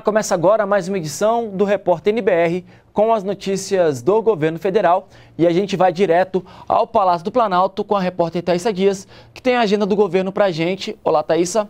começa agora mais uma edição do Repórter NBR com as notícias do governo federal e a gente vai direto ao Palácio do Planalto com a repórter Thaisa Dias, que tem a agenda do governo para a gente. Olá, Thaisa.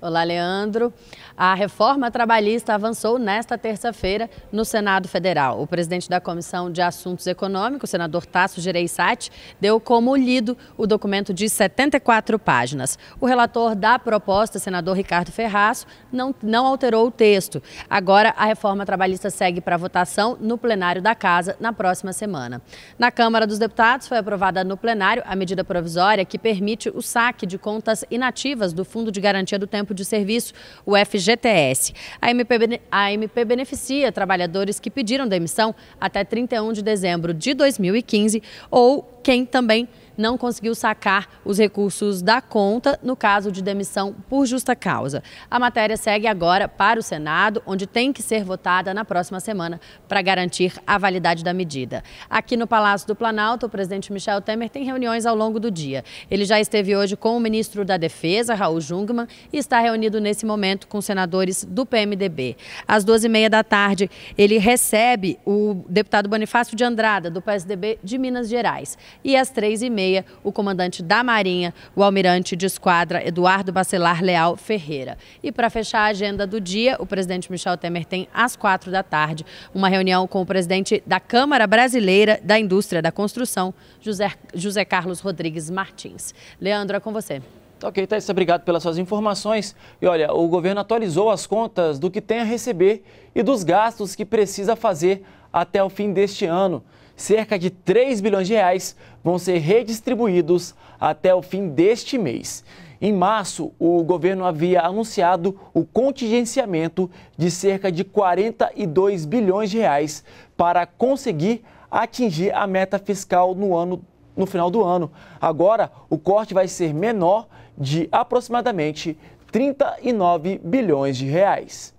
Olá, Leandro. A reforma trabalhista avançou nesta terça-feira no Senado Federal. O presidente da Comissão de Assuntos Econômicos, senador Tasso Gereissati, deu como lido o documento de 74 páginas. O relator da proposta, senador Ricardo Ferraço, não, não alterou o texto. Agora, a reforma trabalhista segue para votação no plenário da Casa na próxima semana. Na Câmara dos Deputados, foi aprovada no plenário a medida provisória que permite o saque de contas inativas do Fundo de Garantia do Tempo de Serviço, o FG FGTS. A MP, a MP beneficia trabalhadores que pediram demissão até 31 de dezembro de 2015 ou quem também não conseguiu sacar os recursos da conta no caso de demissão por justa causa. A matéria segue agora para o Senado, onde tem que ser votada na próxima semana para garantir a validade da medida. Aqui no Palácio do Planalto, o presidente Michel Temer tem reuniões ao longo do dia. Ele já esteve hoje com o ministro da Defesa, Raul Jungmann, e está reunido nesse momento com senadores do PMDB. Às duas e meia da tarde, ele recebe o deputado Bonifácio de Andrada, do PSDB de Minas Gerais e às três e meia, o comandante da Marinha, o almirante de esquadra Eduardo Bacelar Leal Ferreira. E para fechar a agenda do dia, o presidente Michel Temer tem às quatro da tarde uma reunião com o presidente da Câmara Brasileira da Indústria da Construção, José, José Carlos Rodrigues Martins. Leandro, é com você. Ok, Thais obrigado pelas suas informações. E olha, o governo atualizou as contas do que tem a receber e dos gastos que precisa fazer até o fim deste ano cerca de 3 bilhões de reais vão ser redistribuídos até o fim deste mês. Em março, o governo havia anunciado o contingenciamento de cerca de 42 bilhões de reais para conseguir atingir a meta fiscal no ano no final do ano. Agora, o corte vai ser menor de aproximadamente 39 bilhões de reais.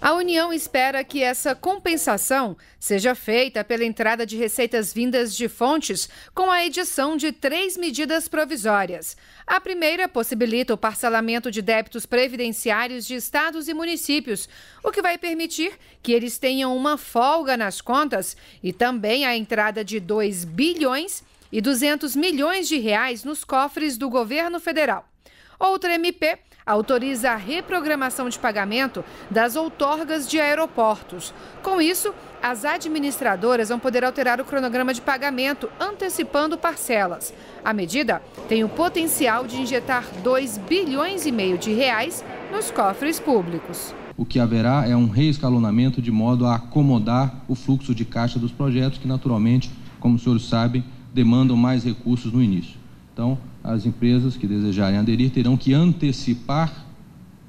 A União espera que essa compensação seja feita pela entrada de receitas vindas de fontes com a edição de três medidas provisórias. A primeira possibilita o parcelamento de débitos previdenciários de estados e municípios, o que vai permitir que eles tenham uma folga nas contas e também a entrada de 2 bilhões e 200 milhões de reais nos cofres do governo federal. Outra MP autoriza a reprogramação de pagamento das outorgas de aeroportos. Com isso, as administradoras vão poder alterar o cronograma de pagamento, antecipando parcelas. A medida tem o potencial de injetar 2 bilhões e meio de reais nos cofres públicos. O que haverá é um reescalonamento de modo a acomodar o fluxo de caixa dos projetos que naturalmente, como os senhores sabem, demandam mais recursos no início. Então, as empresas que desejarem aderir terão que antecipar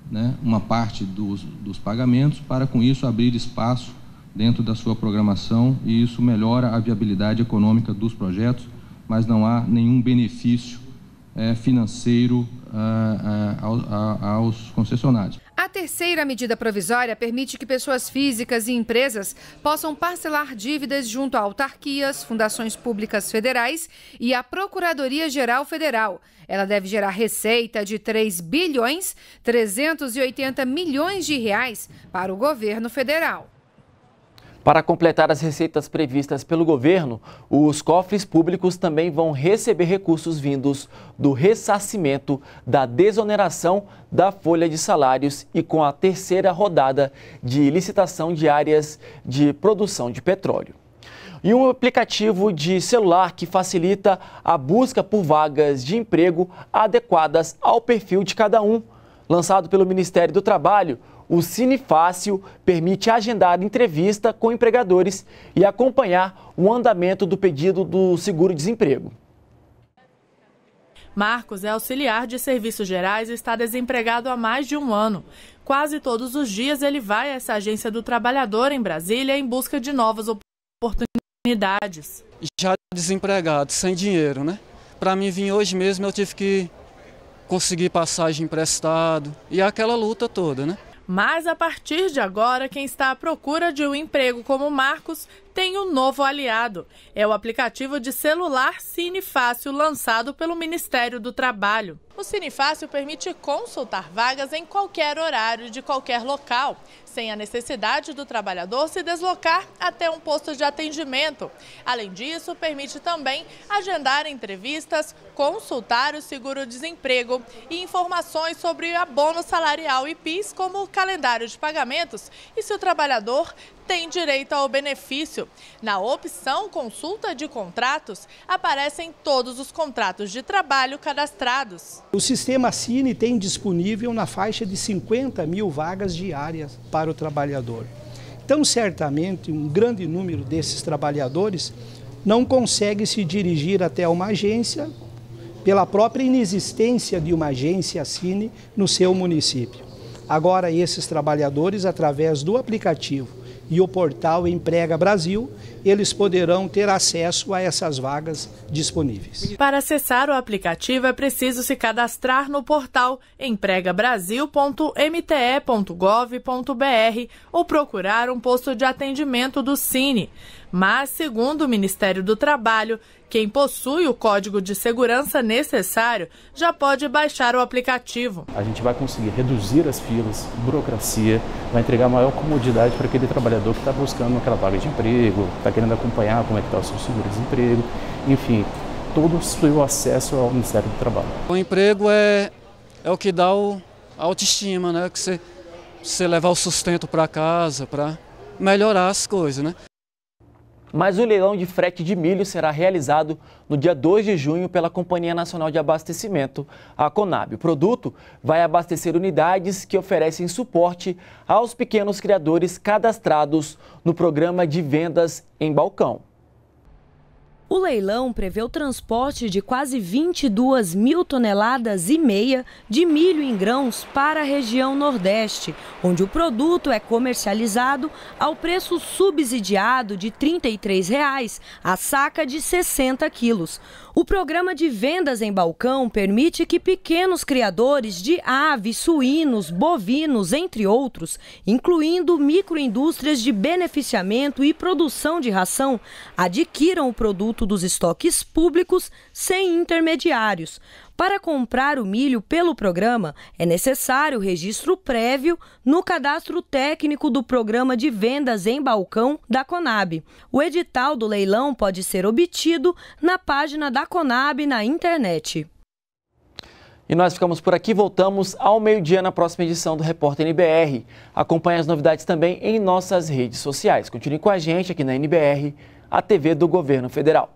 né, uma parte dos, dos pagamentos para, com isso, abrir espaço dentro da sua programação e isso melhora a viabilidade econômica dos projetos, mas não há nenhum benefício é, financeiro ah, ah, aos concessionários. A terceira medida provisória permite que pessoas físicas e empresas possam parcelar dívidas junto a autarquias, fundações públicas federais e a Procuradoria-Geral Federal. Ela deve gerar receita de 3 bilhões 380 milhões de reais para o governo federal. Para completar as receitas previstas pelo governo, os cofres públicos também vão receber recursos vindos do ressarcimento da desoneração da folha de salários e com a terceira rodada de licitação de áreas de produção de petróleo. E um aplicativo de celular que facilita a busca por vagas de emprego adequadas ao perfil de cada um. Lançado pelo Ministério do Trabalho, o Cine Fácil permite agendar entrevista com empregadores e acompanhar o andamento do pedido do seguro-desemprego. Marcos é auxiliar de serviços gerais e está desempregado há mais de um ano. Quase todos os dias ele vai a essa agência do trabalhador em Brasília em busca de novas oportunidades. Já desempregado, sem dinheiro, né? Para mim vir hoje mesmo eu tive que conseguir passagem emprestado e aquela luta toda, né? Mas a partir de agora, quem está à procura de um emprego como Marcos tem um novo aliado. É o aplicativo de celular Cinefácil lançado pelo Ministério do Trabalho. O Cinefácil permite consultar vagas em qualquer horário, de qualquer local, sem a necessidade do trabalhador se deslocar até um posto de atendimento. Além disso, permite também agendar entrevistas, consultar o seguro-desemprego e informações sobre abono salarial e PIS, como o calendário de pagamentos e se o trabalhador tem direito ao benefício. Na opção Consulta de Contratos, aparecem todos os contratos de trabalho cadastrados. O sistema Cine tem disponível na faixa de 50 mil vagas diárias para o trabalhador. Então, certamente, um grande número desses trabalhadores não consegue se dirigir até uma agência pela própria inexistência de uma agência Cine no seu município. Agora, esses trabalhadores, através do aplicativo e o portal Emprega Brasil, eles poderão ter acesso a essas vagas disponíveis. Para acessar o aplicativo é preciso se cadastrar no portal empregabrasil.mte.gov.br ou procurar um posto de atendimento do Cine. Mas, segundo o Ministério do Trabalho, quem possui o código de segurança necessário já pode baixar o aplicativo. A gente vai conseguir reduzir as filas, burocracia, vai entregar maior comodidade para aquele trabalhador que está buscando aquela vaga de emprego, está querendo acompanhar como é que está o seu seguro-desemprego, enfim, todo o seu acesso ao Ministério do Trabalho. O emprego é, é o que dá o, a autoestima, né? Que você, você levar o sustento para casa, para melhorar as coisas, né? Mas o leilão de frete de milho será realizado no dia 2 de junho pela Companhia Nacional de Abastecimento, a Conab. O produto vai abastecer unidades que oferecem suporte aos pequenos criadores cadastrados no programa de vendas em balcão. O leilão prevê o transporte de quase 22 mil toneladas e meia de milho em grãos para a região Nordeste, onde o produto é comercializado ao preço subsidiado de R$ 33,00 a saca de 60 quilos. O programa de vendas em balcão permite que pequenos criadores de aves, suínos, bovinos, entre outros, incluindo microindústrias de beneficiamento e produção de ração, adquiram o produto dos estoques públicos sem intermediários. Para comprar o milho pelo programa, é necessário registro prévio no cadastro técnico do Programa de Vendas em Balcão da Conab. O edital do leilão pode ser obtido na página da Conab na internet. E nós ficamos por aqui, voltamos ao meio-dia na próxima edição do Repórter NBR. Acompanhe as novidades também em nossas redes sociais. Continue com a gente aqui na NBR, a TV do Governo Federal.